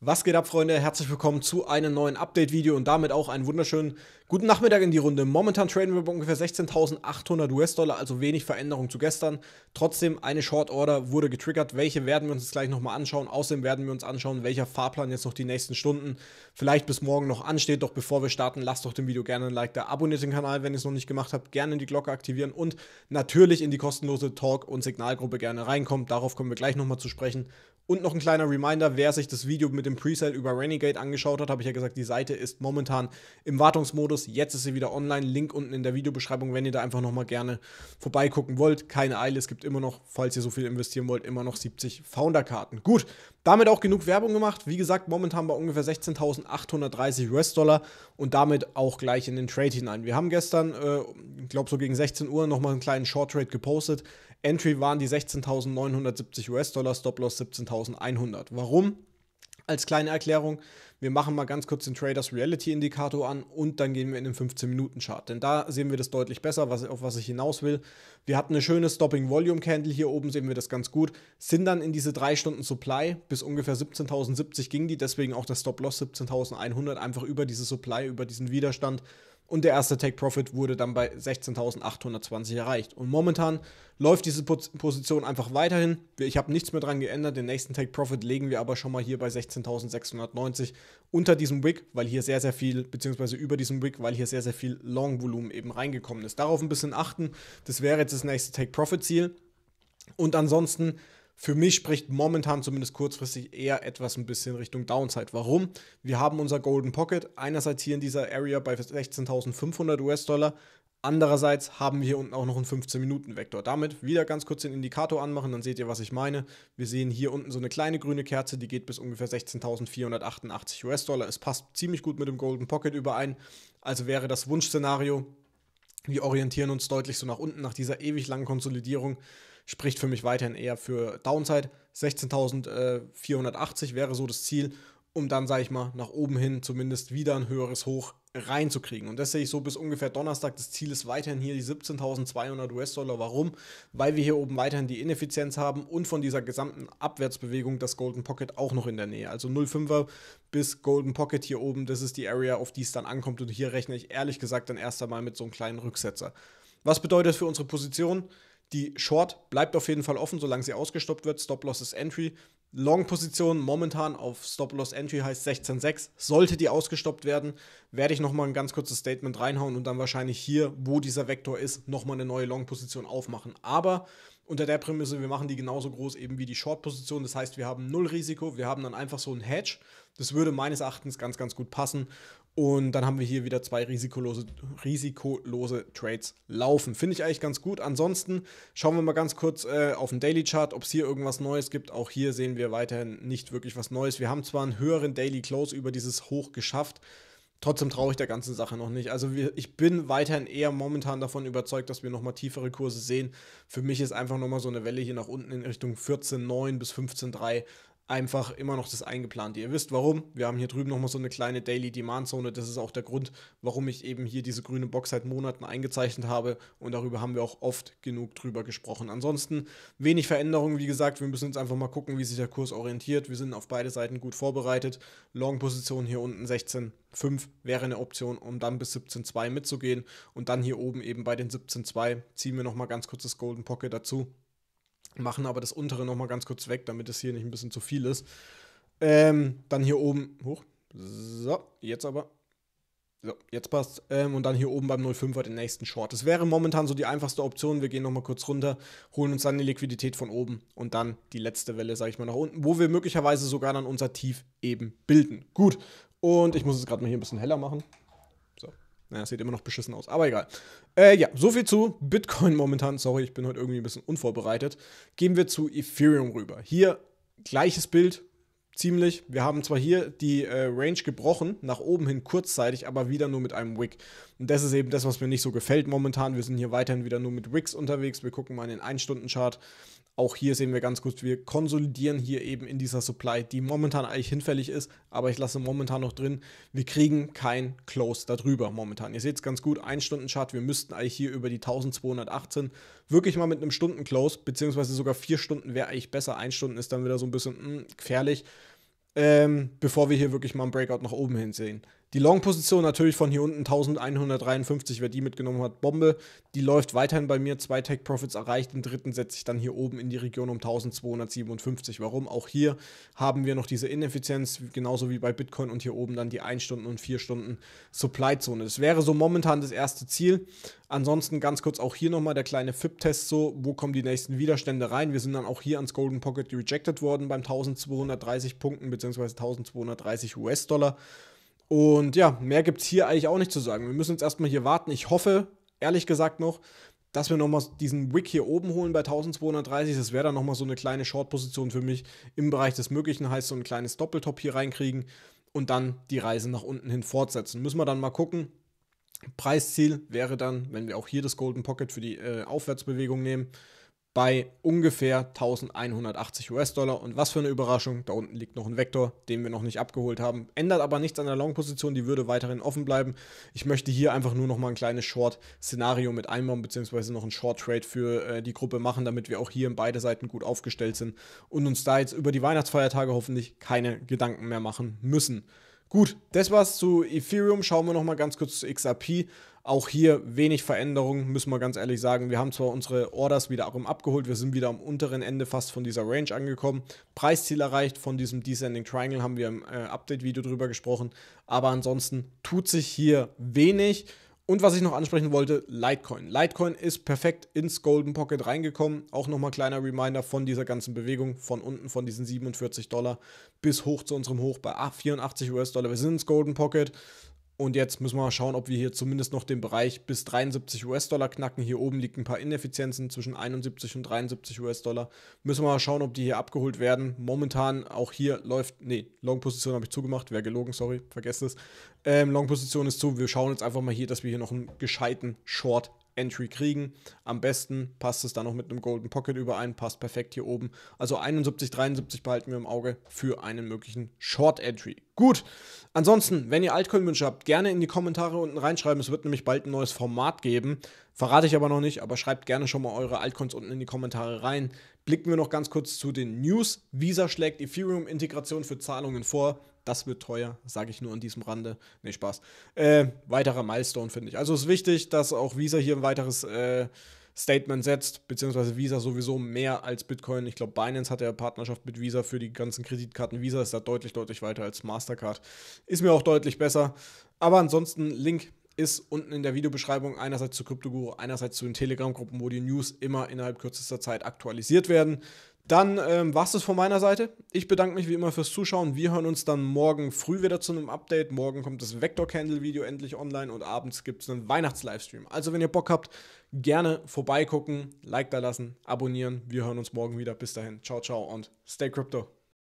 Was geht ab, Freunde? Herzlich willkommen zu einem neuen Update-Video und damit auch einen wunderschönen Guten Nachmittag in die Runde. Momentan traden wir bei ungefähr 16.800 US-Dollar, also wenig Veränderung zu gestern. Trotzdem, eine Short Order wurde getriggert. Welche werden wir uns jetzt gleich nochmal anschauen? Außerdem werden wir uns anschauen, welcher Fahrplan jetzt noch die nächsten Stunden vielleicht bis morgen noch ansteht. Doch bevor wir starten, lasst doch dem Video gerne ein Like da. Abonniert den Kanal, wenn ihr es noch nicht gemacht habt. Gerne die Glocke aktivieren und natürlich in die kostenlose Talk- und Signalgruppe gerne reinkommt. Darauf kommen wir gleich nochmal zu sprechen. Und noch ein kleiner Reminder, wer sich das Video mit dem Preset über Renegade angeschaut hat, habe ich ja gesagt, die Seite ist momentan im Wartungsmodus. Plus. Jetzt ist sie wieder online. Link unten in der Videobeschreibung, wenn ihr da einfach nochmal gerne vorbeigucken wollt. Keine Eile, es gibt immer noch, falls ihr so viel investieren wollt, immer noch 70 Founder-Karten. Gut, damit auch genug Werbung gemacht. Wie gesagt, momentan bei ungefähr 16.830 US-Dollar und damit auch gleich in den Trade hinein. Wir haben gestern, äh, ich glaube so gegen 16 Uhr, nochmal einen kleinen Short-Trade gepostet. Entry waren die 16.970 US-Dollar, Stop-Loss 17.100. Warum? Als kleine Erklärung, wir machen mal ganz kurz den Traders Reality Indikator an und dann gehen wir in den 15-Minuten-Chart. Denn da sehen wir das deutlich besser, was, auf was ich hinaus will. Wir hatten eine schöne Stopping Volume Candle hier oben, sehen wir das ganz gut. Sind dann in diese 3 Stunden Supply bis ungefähr 17.070 ging die, deswegen auch der Stop Loss 17.100 einfach über diese Supply, über diesen Widerstand. Und der erste Take Profit wurde dann bei 16.820 erreicht. Und momentan läuft diese Position einfach weiterhin. Ich habe nichts mehr dran geändert. Den nächsten Take Profit legen wir aber schon mal hier bei 16.690 unter diesem Wick, weil hier sehr, sehr viel, beziehungsweise über diesem Wick, weil hier sehr, sehr viel Long-Volumen eben reingekommen ist. Darauf ein bisschen achten. Das wäre jetzt das nächste Take Profit Ziel. Und ansonsten für mich spricht momentan zumindest kurzfristig eher etwas ein bisschen Richtung Downside. Warum? Wir haben unser Golden Pocket einerseits hier in dieser Area bei 16.500 US-Dollar, andererseits haben wir hier unten auch noch einen 15-Minuten-Vektor. Damit wieder ganz kurz den Indikator anmachen, dann seht ihr, was ich meine. Wir sehen hier unten so eine kleine grüne Kerze, die geht bis ungefähr 16.488 US-Dollar. Es passt ziemlich gut mit dem Golden Pocket überein, also wäre das Wunschszenario. Wir orientieren uns deutlich so nach unten, nach dieser ewig langen Konsolidierung spricht für mich weiterhin eher für Downside. 16.480 wäre so das Ziel, um dann, sage ich mal, nach oben hin zumindest wieder ein höheres Hoch reinzukriegen. Und das sehe ich so bis ungefähr Donnerstag. Das Ziel ist weiterhin hier die 17.200 US-Dollar. Warum? Weil wir hier oben weiterhin die Ineffizienz haben und von dieser gesamten Abwärtsbewegung das Golden Pocket auch noch in der Nähe. Also 0,5er bis Golden Pocket hier oben, das ist die Area, auf die es dann ankommt. Und hier rechne ich ehrlich gesagt dann erst einmal mit so einem kleinen Rücksetzer. Was bedeutet das für unsere Position? Die Short bleibt auf jeden Fall offen, solange sie ausgestoppt wird. Stop Loss ist Entry. Long-Position momentan auf Stop-Loss-Entry heißt 16,6. Sollte die ausgestoppt werden, werde ich nochmal ein ganz kurzes Statement reinhauen und dann wahrscheinlich hier, wo dieser Vektor ist, nochmal eine neue Long-Position aufmachen. Aber unter der Prämisse, wir machen die genauso groß eben wie die Short-Position. Das heißt, wir haben null Risiko, wir haben dann einfach so ein Hedge. Das würde meines Erachtens ganz, ganz gut passen. Und dann haben wir hier wieder zwei risikolose, risikolose Trades laufen. Finde ich eigentlich ganz gut. Ansonsten schauen wir mal ganz kurz äh, auf den Daily Chart, ob es hier irgendwas Neues gibt. Auch hier sehen wir weiterhin nicht wirklich was Neues. Wir haben zwar einen höheren Daily Close über dieses Hoch geschafft. Trotzdem traue ich der ganzen Sache noch nicht. Also wir, ich bin weiterhin eher momentan davon überzeugt, dass wir nochmal tiefere Kurse sehen. Für mich ist einfach nochmal so eine Welle hier nach unten in Richtung 14,9 bis 15,3 einfach immer noch das Eingeplante. Ihr wisst warum. Wir haben hier drüben nochmal so eine kleine Daily Demand Zone. Das ist auch der Grund, warum ich eben hier diese grüne Box seit Monaten eingezeichnet habe. Und darüber haben wir auch oft genug drüber gesprochen. Ansonsten wenig Veränderungen. Wie gesagt, wir müssen jetzt einfach mal gucken, wie sich der Kurs orientiert. Wir sind auf beide Seiten gut vorbereitet. Long-Position hier unten 16,5 wäre eine Option, um dann bis 17,2 mitzugehen. Und dann hier oben eben bei den 17,2 ziehen wir nochmal ganz kurz das Golden Pocket dazu machen aber das untere nochmal ganz kurz weg, damit es hier nicht ein bisschen zu viel ist. Ähm, dann hier oben hoch. So, jetzt aber. So, jetzt passt. Ähm, und dann hier oben beim 05er den nächsten Short. Das wäre momentan so die einfachste Option. Wir gehen nochmal kurz runter, holen uns dann die Liquidität von oben und dann die letzte Welle, sage ich mal, nach unten, wo wir möglicherweise sogar dann unser Tief eben bilden. Gut. Und ich muss es gerade mal hier ein bisschen heller machen. Naja, sieht immer noch beschissen aus, aber egal. Äh, ja, soviel zu Bitcoin momentan. Sorry, ich bin heute irgendwie ein bisschen unvorbereitet. Gehen wir zu Ethereum rüber. Hier gleiches Bild, ziemlich. Wir haben zwar hier die äh, Range gebrochen, nach oben hin kurzzeitig, aber wieder nur mit einem Wick. Und das ist eben das, was mir nicht so gefällt momentan. Wir sind hier weiterhin wieder nur mit Wicks unterwegs. Wir gucken mal in den 1-Stunden-Chart. Auch hier sehen wir ganz kurz, wir konsolidieren hier eben in dieser Supply, die momentan eigentlich hinfällig ist, aber ich lasse momentan noch drin. Wir kriegen kein Close darüber momentan. Ihr seht es ganz gut, 1-Stunden-Chart, wir müssten eigentlich hier über die 1218 wirklich mal mit einem Stunden-Close, beziehungsweise sogar 4 Stunden wäre eigentlich besser. 1 Stunden ist dann wieder so ein bisschen mh, hm, gefährlich, ähm, bevor wir hier wirklich mal ein Breakout nach oben hin sehen. Die Long-Position natürlich von hier unten 1153, wer die mitgenommen hat, Bombe. Die läuft weiterhin bei mir, zwei tech profits erreicht, den dritten setze ich dann hier oben in die Region um 1257. Warum? Auch hier haben wir noch diese Ineffizienz, genauso wie bei Bitcoin und hier oben dann die 1 Stunden und 4 Stunden Supply-Zone. Das wäre so momentan das erste Ziel. Ansonsten ganz kurz auch hier nochmal der kleine FIP-Test so, wo kommen die nächsten Widerstände rein. Wir sind dann auch hier ans Golden Pocket rejected worden beim 1230 Punkten bzw. 1230 US-Dollar. Und ja, mehr gibt es hier eigentlich auch nicht zu sagen. Wir müssen jetzt erstmal hier warten. Ich hoffe, ehrlich gesagt noch, dass wir nochmal diesen Wick hier oben holen bei 1230. Das wäre dann nochmal so eine kleine Short-Position für mich im Bereich des Möglichen. Heißt so ein kleines Doppeltop hier reinkriegen und dann die Reise nach unten hin fortsetzen. Müssen wir dann mal gucken. Preisziel wäre dann, wenn wir auch hier das Golden Pocket für die äh, Aufwärtsbewegung nehmen, bei ungefähr 1180 US-Dollar. Und was für eine Überraschung, da unten liegt noch ein Vektor, den wir noch nicht abgeholt haben. Ändert aber nichts an der Long-Position, die würde weiterhin offen bleiben. Ich möchte hier einfach nur noch mal ein kleines Short-Szenario mit einbauen, beziehungsweise noch ein Short-Trade für äh, die Gruppe machen, damit wir auch hier in beide Seiten gut aufgestellt sind und uns da jetzt über die Weihnachtsfeiertage hoffentlich keine Gedanken mehr machen müssen. Gut, das war's zu Ethereum. Schauen wir nochmal ganz kurz zu XRP. Auch hier wenig Veränderungen, müssen wir ganz ehrlich sagen. Wir haben zwar unsere Orders wieder auch abgeholt, wir sind wieder am unteren Ende fast von dieser Range angekommen. Preisziel erreicht von diesem Descending Triangle, haben wir im äh, Update-Video drüber gesprochen. Aber ansonsten tut sich hier wenig. Und was ich noch ansprechen wollte, Litecoin. Litecoin ist perfekt ins Golden Pocket reingekommen. Auch nochmal kleiner Reminder von dieser ganzen Bewegung von unten, von diesen 47 Dollar bis hoch zu unserem Hoch bei 84 US-Dollar. Wir sind ins Golden Pocket. Und jetzt müssen wir mal schauen, ob wir hier zumindest noch den Bereich bis 73 US-Dollar knacken. Hier oben liegen ein paar Ineffizienzen zwischen 71 und 73 US-Dollar. Müssen wir mal schauen, ob die hier abgeholt werden. Momentan auch hier läuft, nee, Long-Position habe ich zugemacht. Wäre gelogen, sorry, vergesst es. Ähm, Long-Position ist zu. Wir schauen jetzt einfach mal hier, dass wir hier noch einen gescheiten Short Entry kriegen. Am besten passt es dann noch mit einem Golden Pocket überein, passt perfekt hier oben. Also 71, 73 behalten wir im Auge für einen möglichen Short Entry. Gut, ansonsten, wenn ihr Altcoin-Wünsche habt, gerne in die Kommentare unten reinschreiben. Es wird nämlich bald ein neues Format geben. Verrate ich aber noch nicht, aber schreibt gerne schon mal eure Altcoins unten in die Kommentare rein. Blicken wir noch ganz kurz zu den News. Visa schlägt Ethereum-Integration für Zahlungen vor. Das wird teuer, sage ich nur an diesem Rande. Nee, Spaß. Äh, weiterer Milestone, finde ich. Also ist wichtig, dass auch Visa hier ein weiteres äh, Statement setzt, beziehungsweise Visa sowieso mehr als Bitcoin. Ich glaube, Binance hat ja Partnerschaft mit Visa für die ganzen Kreditkarten. Visa ist da deutlich, deutlich weiter als Mastercard. Ist mir auch deutlich besser. Aber ansonsten, Link ist unten in der Videobeschreibung einerseits zu Kryptoguru, einerseits zu den Telegram-Gruppen, wo die News immer innerhalb kürzester Zeit aktualisiert werden. Dann ähm, war es das von meiner Seite. Ich bedanke mich wie immer fürs Zuschauen. Wir hören uns dann morgen früh wieder zu einem Update. Morgen kommt das Vector-Candle-Video endlich online und abends gibt es einen Weihnachts-Livestream. Also, wenn ihr Bock habt, gerne vorbeigucken, Like da lassen, abonnieren. Wir hören uns morgen wieder. Bis dahin. Ciao, ciao und stay crypto.